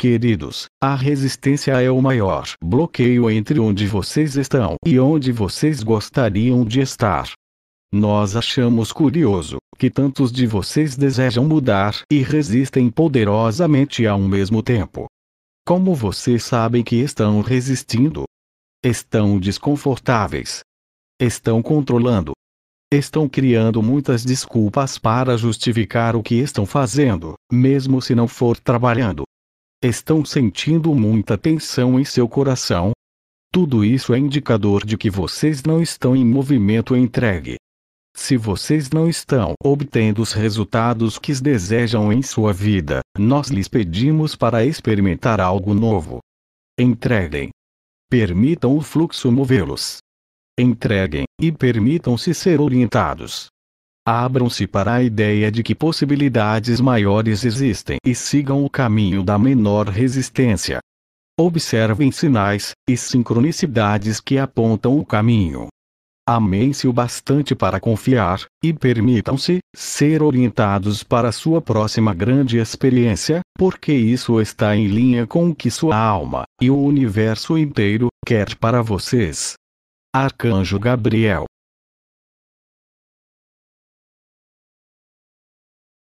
Queridos, a resistência é o maior bloqueio entre onde vocês estão e onde vocês gostariam de estar. Nós achamos curioso que tantos de vocês desejam mudar e resistem poderosamente ao mesmo tempo. Como vocês sabem que estão resistindo? Estão desconfortáveis. Estão controlando. Estão criando muitas desculpas para justificar o que estão fazendo, mesmo se não for trabalhando, estão sentindo muita tensão em seu coração. Tudo isso é indicador de que vocês não estão em movimento entregue. Se vocês não estão obtendo os resultados que desejam em sua vida, nós lhes pedimos para experimentar algo novo. Entreguem. Permitam o fluxo movê-los. Entreguem e permitam-se ser orientados. Abram-se para a ideia de que possibilidades maiores existem e sigam o caminho da menor resistência. Observem sinais e sincronicidades que apontam o caminho. Amem-se o bastante para confiar, e permitam-se ser orientados para sua próxima grande experiência, porque isso está em linha com o que sua alma e o universo inteiro quer para vocês. Arcanjo Gabriel